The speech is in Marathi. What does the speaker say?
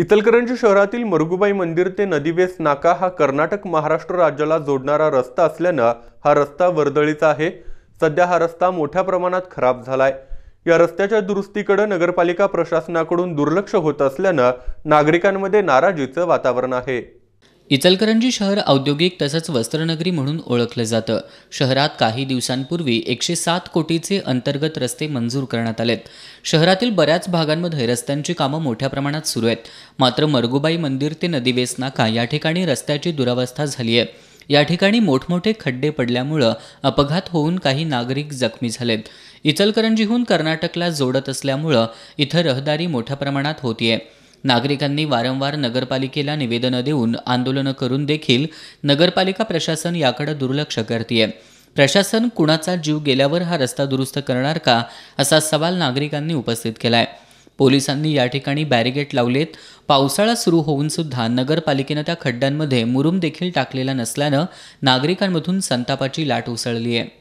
इचलकरंजी शहरातील मरगुबाई मंदिर ते नदीवेस नाका हा कर्नाटक महाराष्ट्र राज्याला जोडणारा रस्ता असल्यानं हा रस्ता वर्दळीचा आहे सध्या हा रस्ता मोठ्या प्रमाणात खराब झालाय या रस्त्याच्या दुरुस्तीकडे नगरपालिका प्रशासनाकडून दुर्लक्ष होत असल्यानं नागरिकांमध्ये नाराजीचं वातावरण आहे इचलकरंजी शहर औद्योगिक तसंच वस्त्रनगरी म्हणून ओळखलं जातं शहरात काही दिवसांपूर्वी एकशे सात कोटीचे अंतर्गत रस्ते मंजूर करण्यात आलेत शहरातील बऱ्याच भागांमध्ये रस्त्यांची कामं मोठ्या प्रमाणात सुरू आहेत मात्र मरगुबाई मंदिर ते नदीवेस नाका या ठिकाणी रस्त्याची दुरावस्था झाली आहे या ठिकाणी मोठमोठे खड्डे पडल्यामुळं अपघात होऊन काही नागरिक जखमी झालेत इचलकरंजीहून कर्नाटकला जोडत असल्यामुळं इथं रहदारी मोठ्या प्रमाणात होतीये नागरिकांनी वारंवार नगरपालिकेला निवेदनं देऊन आंदोलनं करून देखील नगरपालिका प्रशासन याकडे दुर्लक्ष करते प्रशासन कुणाचा जीव गेल्यावर हा रस्ता दुरुस्त करणार का असा सवाल नागरिकांनी उपस्थित केला आहे पोलिसांनी या ठिकाणी बॅरिगेट लावलेत पावसाळा सुरू होऊन सुद्धा नगरपालिकेनं त्या खड्ड्यांमध्ये मुरुम देखील टाकलेला नसल्यानं नागरिकांमधून संतापाची लाट उसळली आहे